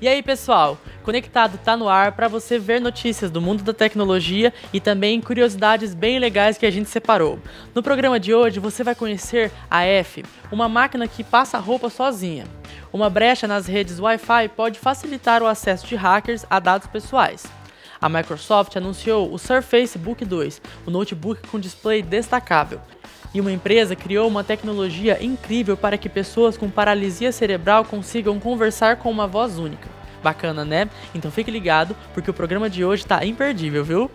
E aí, pessoal? Conectado tá no ar para você ver notícias do mundo da tecnologia e também curiosidades bem legais que a gente separou. No programa de hoje você vai conhecer a F, uma máquina que passa roupa sozinha. Uma brecha nas redes Wi-Fi pode facilitar o acesso de hackers a dados pessoais. A Microsoft anunciou o Surface Book 2, o um notebook com display destacável. E uma empresa criou uma tecnologia incrível para que pessoas com paralisia cerebral consigam conversar com uma voz única. Bacana, né? Então fique ligado, porque o programa de hoje tá imperdível, viu?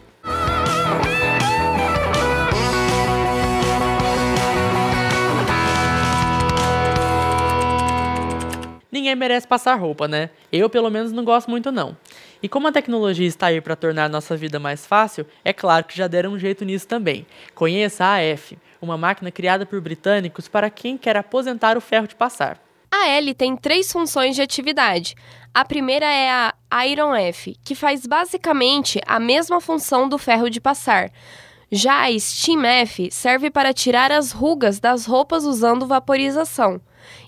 Ninguém merece passar roupa, né? Eu, pelo menos, não gosto muito, não. E como a tecnologia está aí para tornar nossa vida mais fácil, é claro que já deram um jeito nisso também. Conheça a AF, uma máquina criada por britânicos para quem quer aposentar o ferro de passar. A L tem três funções de atividade. A primeira é a Iron F, que faz basicamente a mesma função do ferro de passar. Já a Steam F serve para tirar as rugas das roupas usando vaporização.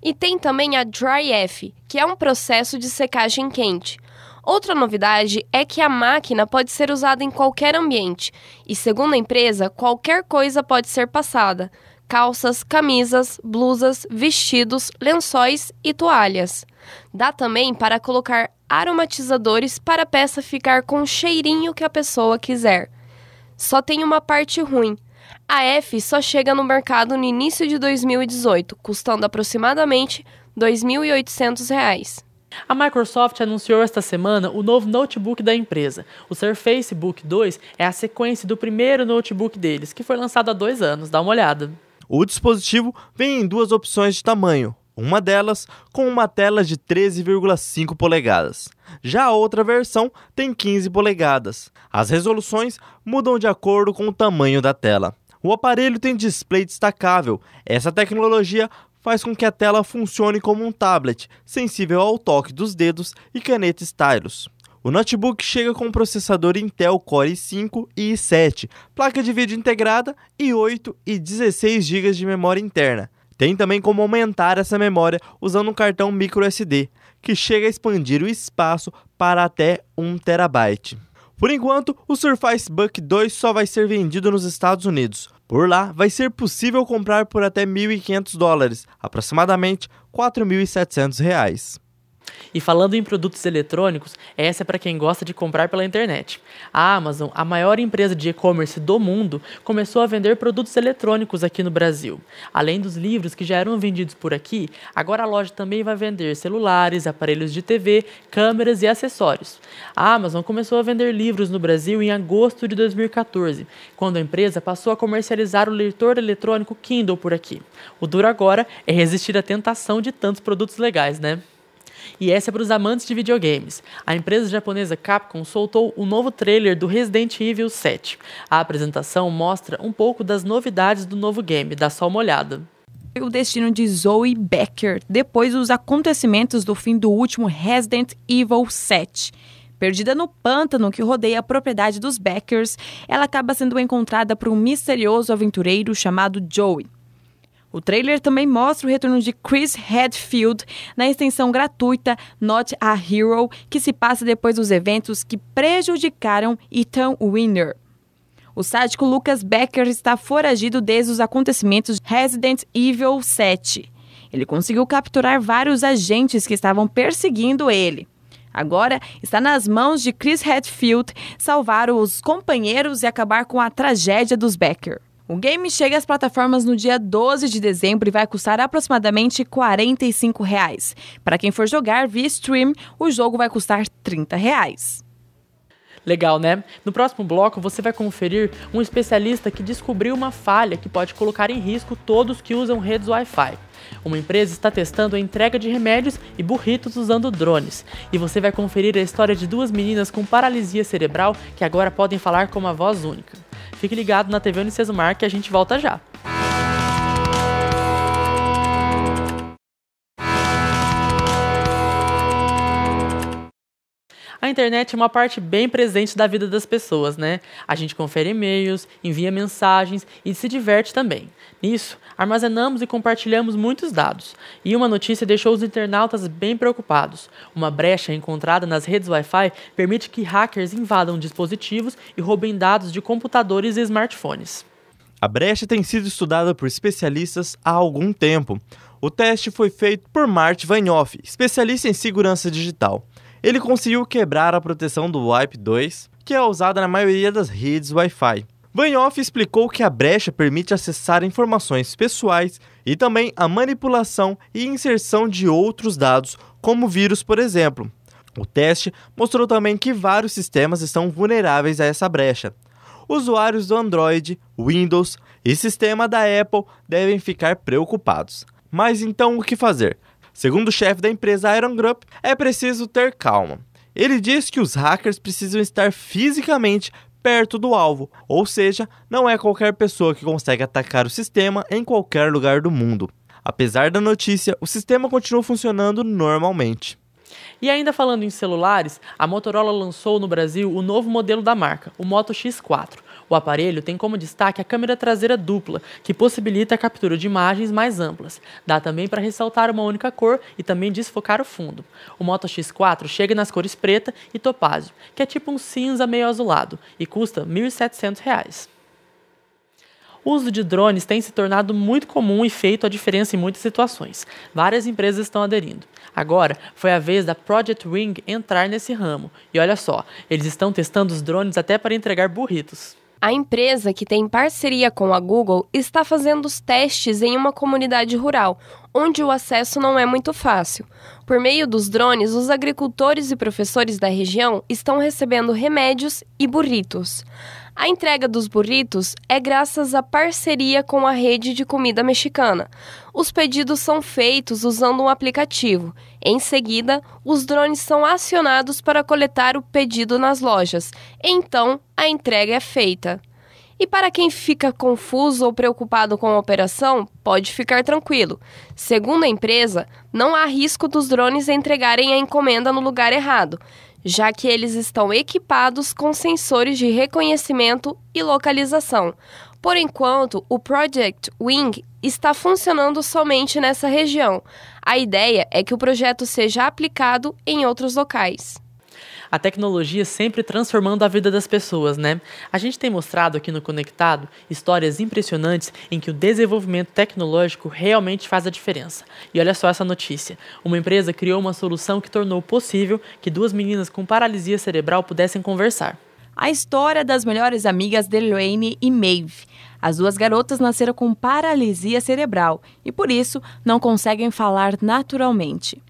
E tem também a Dry F, que é um processo de secagem quente. Outra novidade é que a máquina pode ser usada em qualquer ambiente e, segundo a empresa, qualquer coisa pode ser passada, calças, camisas, blusas, vestidos, lençóis e toalhas. Dá também para colocar aromatizadores para a peça ficar com o cheirinho que a pessoa quiser. Só tem uma parte ruim. A F só chega no mercado no início de 2018, custando aproximadamente R$ 2.800. A Microsoft anunciou esta semana o novo notebook da empresa. O Surface Book 2 é a sequência do primeiro notebook deles, que foi lançado há dois anos. Dá uma olhada. O dispositivo vem em duas opções de tamanho, uma delas com uma tela de 13,5 polegadas. Já a outra versão tem 15 polegadas. As resoluções mudam de acordo com o tamanho da tela. O aparelho tem display destacável. Essa tecnologia faz com que a tela funcione como um tablet, sensível ao toque dos dedos e caneta stylus. O notebook chega com processador Intel Core i5 e i7, placa de vídeo integrada e 8 e 16 GB de memória interna. Tem também como aumentar essa memória usando um cartão microSD, que chega a expandir o espaço para até 1 terabyte. Por enquanto, o Surface Book 2 só vai ser vendido nos Estados Unidos. Por lá, vai ser possível comprar por até 1.500 dólares, aproximadamente 4.700 reais. E falando em produtos eletrônicos, essa é para quem gosta de comprar pela internet. A Amazon, a maior empresa de e-commerce do mundo, começou a vender produtos eletrônicos aqui no Brasil. Além dos livros que já eram vendidos por aqui, agora a loja também vai vender celulares, aparelhos de TV, câmeras e acessórios. A Amazon começou a vender livros no Brasil em agosto de 2014, quando a empresa passou a comercializar o leitor eletrônico Kindle por aqui. O duro agora é resistir à tentação de tantos produtos legais, né? E essa é para os amantes de videogames. A empresa japonesa Capcom soltou o novo trailer do Resident Evil 7. A apresentação mostra um pouco das novidades do novo game, dá só uma olhada o destino de Zoe Becker depois dos acontecimentos do fim do último Resident Evil 7. Perdida no pântano que rodeia a propriedade dos Beckers, ela acaba sendo encontrada por um misterioso aventureiro chamado Joey. O trailer também mostra o retorno de Chris Hadfield na extensão gratuita Not a Hero, que se passa depois dos eventos que prejudicaram Ethan Winner. O sádico Lucas Becker está foragido desde os acontecimentos de Resident Evil 7. Ele conseguiu capturar vários agentes que estavam perseguindo ele. Agora está nas mãos de Chris Hadfield salvar os companheiros e acabar com a tragédia dos Becker. O game chega às plataformas no dia 12 de dezembro e vai custar aproximadamente R$ 45. Para quem for jogar via stream, o jogo vai custar R$ 30. Reais. Legal, né? No próximo bloco você vai conferir um especialista que descobriu uma falha que pode colocar em risco todos que usam redes Wi-Fi. Uma empresa está testando a entrega de remédios e burritos usando drones. E você vai conferir a história de duas meninas com paralisia cerebral que agora podem falar com uma voz única. Fique ligado na TV Unicesumar que a gente volta já. A internet é uma parte bem presente da vida das pessoas, né? A gente confere e-mails, envia mensagens e se diverte também. Nisso, armazenamos e compartilhamos muitos dados. E uma notícia deixou os internautas bem preocupados. Uma brecha encontrada nas redes Wi-Fi permite que hackers invadam dispositivos e roubem dados de computadores e smartphones. A brecha tem sido estudada por especialistas há algum tempo. O teste foi feito por Mart Vanhoff, especialista em segurança digital ele conseguiu quebrar a proteção do WIPE 2, que é usada na maioria das redes Wi-Fi. Vanhoff explicou que a brecha permite acessar informações pessoais e também a manipulação e inserção de outros dados, como vírus, por exemplo. O teste mostrou também que vários sistemas estão vulneráveis a essa brecha. Usuários do Android, Windows e sistema da Apple devem ficar preocupados. Mas então o que fazer? Segundo o chefe da empresa Iron Group, é preciso ter calma. Ele diz que os hackers precisam estar fisicamente perto do alvo, ou seja, não é qualquer pessoa que consegue atacar o sistema em qualquer lugar do mundo. Apesar da notícia, o sistema continua funcionando normalmente. E ainda falando em celulares, a Motorola lançou no Brasil o novo modelo da marca, o Moto X4. O aparelho tem como destaque a câmera traseira dupla, que possibilita a captura de imagens mais amplas. Dá também para ressaltar uma única cor e também desfocar o fundo. O Moto X4 chega nas cores preta e topázio, que é tipo um cinza meio azulado, e custa R$ 1.700. O uso de drones tem se tornado muito comum e feito a diferença em muitas situações. Várias empresas estão aderindo. Agora foi a vez da Project Wing entrar nesse ramo. E olha só, eles estão testando os drones até para entregar burritos. A empresa, que tem parceria com a Google, está fazendo os testes em uma comunidade rural, onde o acesso não é muito fácil. Por meio dos drones, os agricultores e professores da região estão recebendo remédios e burritos. A entrega dos burritos é graças à parceria com a rede de comida mexicana. Os pedidos são feitos usando um aplicativo. Em seguida, os drones são acionados para coletar o pedido nas lojas. Então, a entrega é feita. E para quem fica confuso ou preocupado com a operação, pode ficar tranquilo. Segundo a empresa, não há risco dos drones entregarem a encomenda no lugar errado já que eles estão equipados com sensores de reconhecimento e localização. Por enquanto, o Project Wing está funcionando somente nessa região. A ideia é que o projeto seja aplicado em outros locais a tecnologia sempre transformando a vida das pessoas, né? A gente tem mostrado aqui no Conectado histórias impressionantes em que o desenvolvimento tecnológico realmente faz a diferença. E olha só essa notícia: uma empresa criou uma solução que tornou possível que duas meninas com paralisia cerebral pudessem conversar. A história das melhores amigas Delaney e Maeve. As duas garotas nasceram com paralisia cerebral e, por isso, não conseguem falar naturalmente.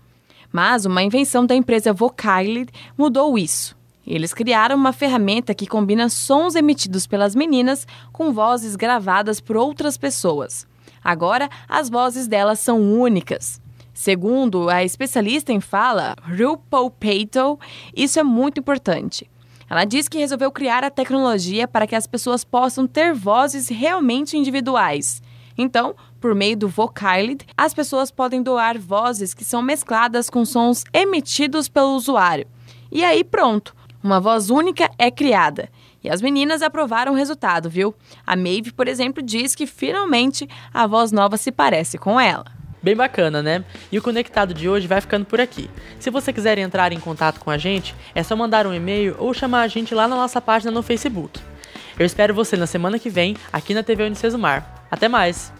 Mas uma invenção da empresa Vocile mudou isso. Eles criaram uma ferramenta que combina sons emitidos pelas meninas com vozes gravadas por outras pessoas. Agora, as vozes delas são únicas. Segundo a especialista em fala, RuPaul Patel, isso é muito importante. Ela diz que resolveu criar a tecnologia para que as pessoas possam ter vozes realmente individuais. Então, por meio do Vocalid, as pessoas podem doar vozes que são mescladas com sons emitidos pelo usuário. E aí pronto, uma voz única é criada. E as meninas aprovaram o resultado, viu? A Maeve, por exemplo, diz que finalmente a voz nova se parece com ela. Bem bacana, né? E o Conectado de hoje vai ficando por aqui. Se você quiser entrar em contato com a gente, é só mandar um e-mail ou chamar a gente lá na nossa página no Facebook. Eu espero você na semana que vem, aqui na TV Unicesumar. Até mais!